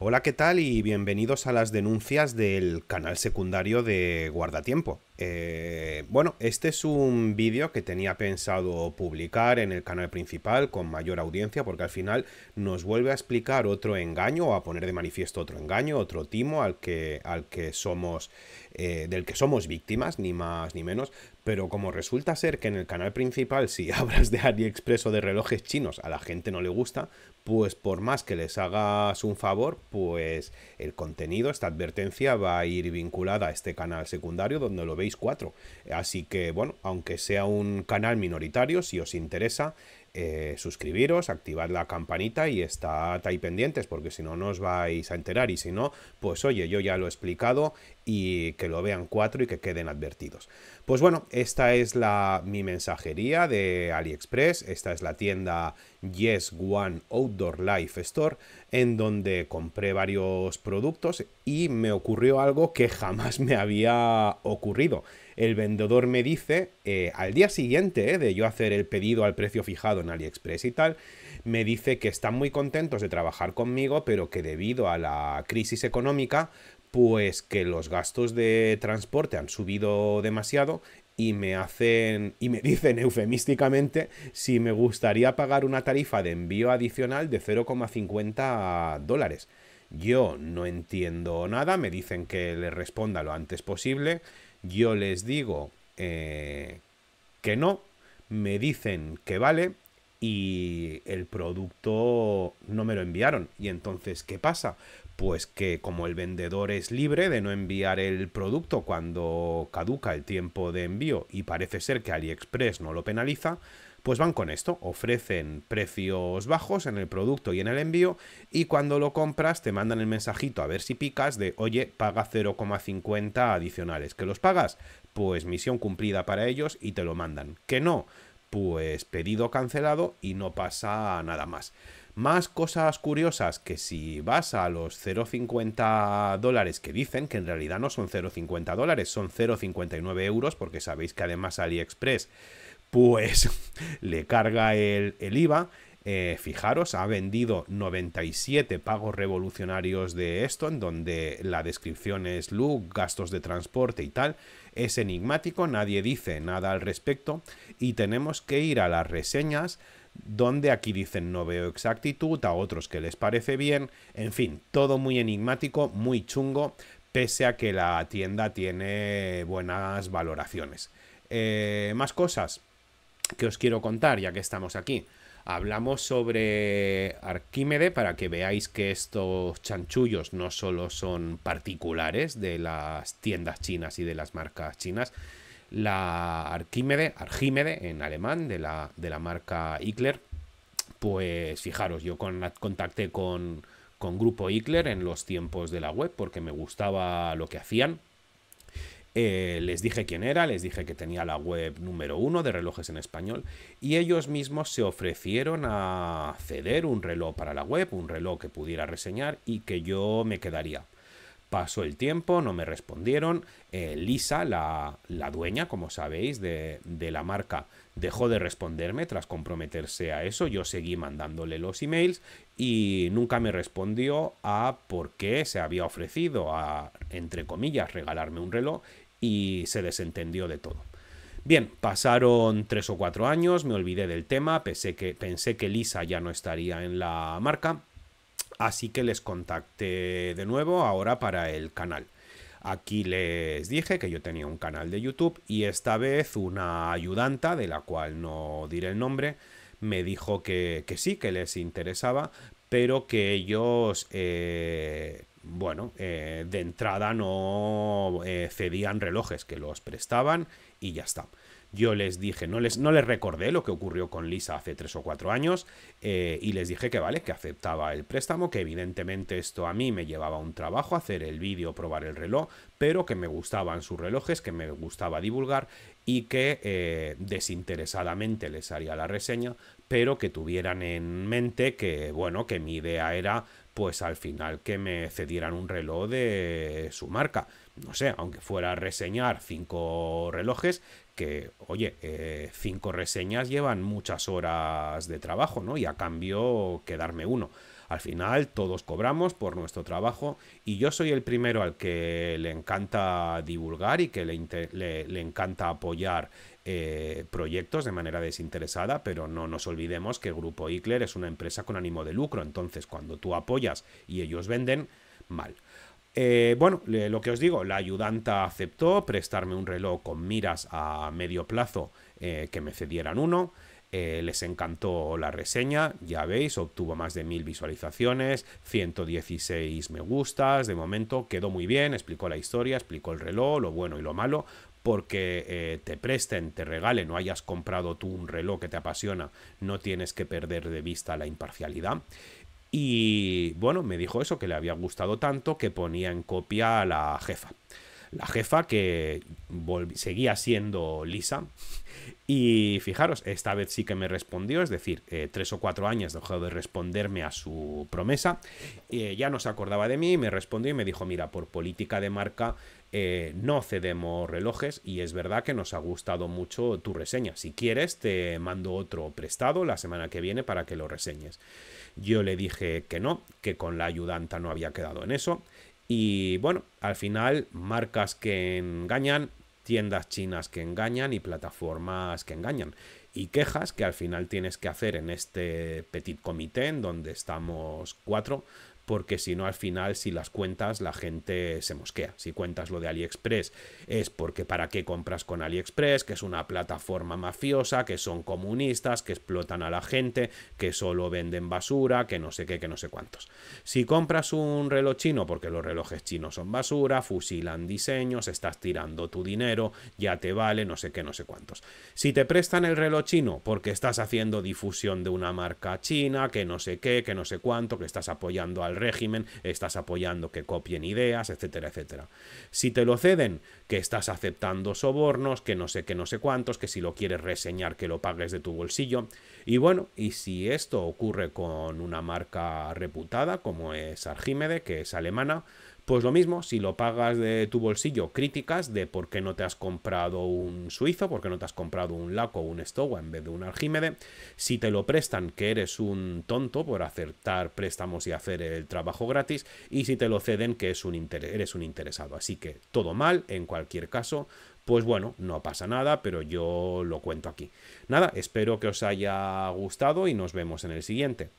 Hola, ¿qué tal? Y bienvenidos a las denuncias del canal secundario de Guardatiempo. Eh, bueno, este es un vídeo que tenía pensado publicar en el canal principal con mayor audiencia porque al final nos vuelve a explicar otro engaño o a poner de manifiesto otro engaño, otro timo al que, al que somos, eh, del que somos víctimas, ni más ni menos. Pero como resulta ser que en el canal principal si hablas de AliExpress o de relojes chinos a la gente no le gusta, pues por más que les hagas un favor, pues el contenido, esta advertencia va a ir vinculada a este canal secundario donde lo veis 4, Así que, bueno, aunque sea un canal minoritario, si os interesa, eh, suscribiros, activad la campanita y estad ahí pendientes, porque si no, no os vais a enterar. Y si no, pues oye, yo ya lo he explicado y que lo vean cuatro y que queden advertidos. Pues bueno, esta es la, mi mensajería de AliExpress. Esta es la tienda Yes One Outdoor Life Store, en donde compré varios productos y me ocurrió algo que jamás me había ocurrido el vendedor me dice, eh, al día siguiente eh, de yo hacer el pedido al precio fijado en AliExpress y tal, me dice que están muy contentos de trabajar conmigo, pero que debido a la crisis económica, pues que los gastos de transporte han subido demasiado y me hacen y me dicen eufemísticamente si me gustaría pagar una tarifa de envío adicional de 0,50 dólares. Yo no entiendo nada, me dicen que le responda lo antes posible yo les digo eh, que no, me dicen que vale y el producto no me lo enviaron. Y entonces, ¿qué pasa? Pues que como el vendedor es libre de no enviar el producto cuando caduca el tiempo de envío y parece ser que AliExpress no lo penaliza, pues van con esto, ofrecen precios bajos en el producto y en el envío y cuando lo compras te mandan el mensajito a ver si picas de oye, paga 0,50 adicionales, que los pagas, pues misión cumplida para ellos y te lo mandan, que no, pues pedido cancelado y no pasa nada más. Más cosas curiosas que si vas a los 0,50 dólares que dicen, que en realidad no son 0,50 dólares, son 0,59 euros, porque sabéis que además AliExpress pues le carga el, el IVA. Eh, fijaros, ha vendido 97 pagos revolucionarios de esto, en donde la descripción es look, gastos de transporte y tal. Es enigmático, nadie dice nada al respecto y tenemos que ir a las reseñas donde aquí dicen no veo exactitud, a otros que les parece bien, en fin, todo muy enigmático, muy chungo, pese a que la tienda tiene buenas valoraciones. Eh, más cosas, que os quiero contar, ya que estamos aquí. Hablamos sobre Arquímede para que veáis que estos chanchullos no solo son particulares de las tiendas chinas y de las marcas chinas. La Arquímede, Arquímede en alemán, de la, marca Hitler, pues fijaros, yo con, contacté con, con Grupo Hitler en los tiempos de la web porque me gustaba lo que hacían, eh, les dije quién era, les dije que tenía la web número uno de relojes en español y ellos mismos se ofrecieron a ceder un reloj para la web, un reloj que pudiera reseñar y que yo me quedaría. Pasó el tiempo, no me respondieron. Eh, Lisa, la, la, dueña, como sabéis, de, de, la marca, dejó de responderme tras comprometerse a eso. Yo seguí mandándole los emails y nunca me respondió a por qué se había ofrecido a, entre comillas, regalarme un reloj y se desentendió de todo. Bien, pasaron tres o cuatro años, me olvidé del tema, pensé que, pensé que Lisa ya no estaría en la marca, así que les contacté de nuevo ahora para el canal. Aquí les dije que yo tenía un canal de YouTube y esta vez una ayudanta, de la cual no diré el nombre, me dijo que, que sí, que les interesaba, pero que ellos eh, bueno, eh, de entrada no eh, cedían relojes, que los prestaban y ya está. Yo les dije, no les, no les recordé lo que ocurrió con Lisa hace tres o cuatro años eh, y les dije que vale, que aceptaba el préstamo, que evidentemente esto a mí me llevaba un trabajo, hacer el vídeo, probar el reloj, pero que me gustaban sus relojes, que me gustaba divulgar y que desinteresadamente les haría la reseña, pero que tuvieran en mente que, bueno, que mi idea era pues al final que me cedieran un reloj de su marca. No sé, aunque fuera a reseñar cinco relojes, que, oye, eh, cinco reseñas llevan muchas horas de trabajo, ¿no? Y a cambio quedarme uno. Al final todos cobramos por nuestro trabajo y yo soy el primero al que le encanta divulgar y que le, encanta apoyar eh, proyectos de manera desinteresada, pero no nos olvidemos que el Grupo Hitler es una empresa con ánimo de lucro, entonces cuando tú apoyas y ellos venden, mal. Eh, bueno, lo que os digo, la ayudanta aceptó prestarme un reloj con miras a medio plazo eh, que me cedieran uno. Eh, les encantó la reseña, ya veis, obtuvo más de mil visualizaciones, 116 me gustas, de momento quedó muy bien, explicó la historia, explicó el reloj, lo bueno y lo malo, porque eh, te presten, te regalen no hayas comprado tú un reloj que te apasiona, no tienes que perder de vista la imparcialidad. Y bueno, me dijo eso, que le había gustado tanto que ponía en copia a la jefa la jefa que seguía siendo Lisa y fijaros, esta vez sí que me respondió, es decir, eh, tres o cuatro años dejado de responderme a su promesa, eh, ya no se acordaba de mí, me respondió y me dijo, mira, por política de marca eh, no cedemos relojes y es verdad que nos ha gustado mucho tu reseña. Si quieres, te mando otro prestado la semana que viene para que lo reseñes. Yo le dije que no, que con la ayudanta no había quedado en eso. Y bueno, al final, marcas que engañan, tiendas chinas que engañan y plataformas que engañan. Y quejas que al final tienes que hacer en este petit comité en donde estamos cuatro porque si no al final si las cuentas la gente se mosquea. Si cuentas lo de AliExpress es porque para qué compras con AliExpress, que es una plataforma mafiosa, que son comunistas, que explotan a la gente, que solo venden basura, que no sé qué, que no sé cuántos. Si compras un reloj chino porque los relojes chinos son basura, fusilan diseños, estás tirando tu dinero, ya te vale, no sé qué, no sé cuántos. Si te prestan el reloj chino porque estás haciendo difusión de una marca china, que no sé qué, que no sé cuánto, que estás apoyando al régimen, estás apoyando que copien ideas, etcétera, etcétera. Si te lo ceden, que estás aceptando sobornos, que no sé qué, no sé cuántos, que si lo quieres reseñar, que lo pagues de tu bolsillo. Y bueno, y si esto ocurre con una marca reputada como es Argímede, que es alemana, pues lo mismo, si lo pagas de tu bolsillo, críticas de por qué no te has comprado un suizo, por qué no te has comprado un laco o un estowa en vez de un aljímede. Si te lo prestan, que eres un tonto por acertar préstamos y hacer el trabajo gratis. Y si te lo ceden, que eres un interesado. Así que todo mal, en cualquier caso, pues bueno, no pasa nada, pero yo lo cuento aquí. Nada, espero que os haya gustado y nos vemos en el siguiente.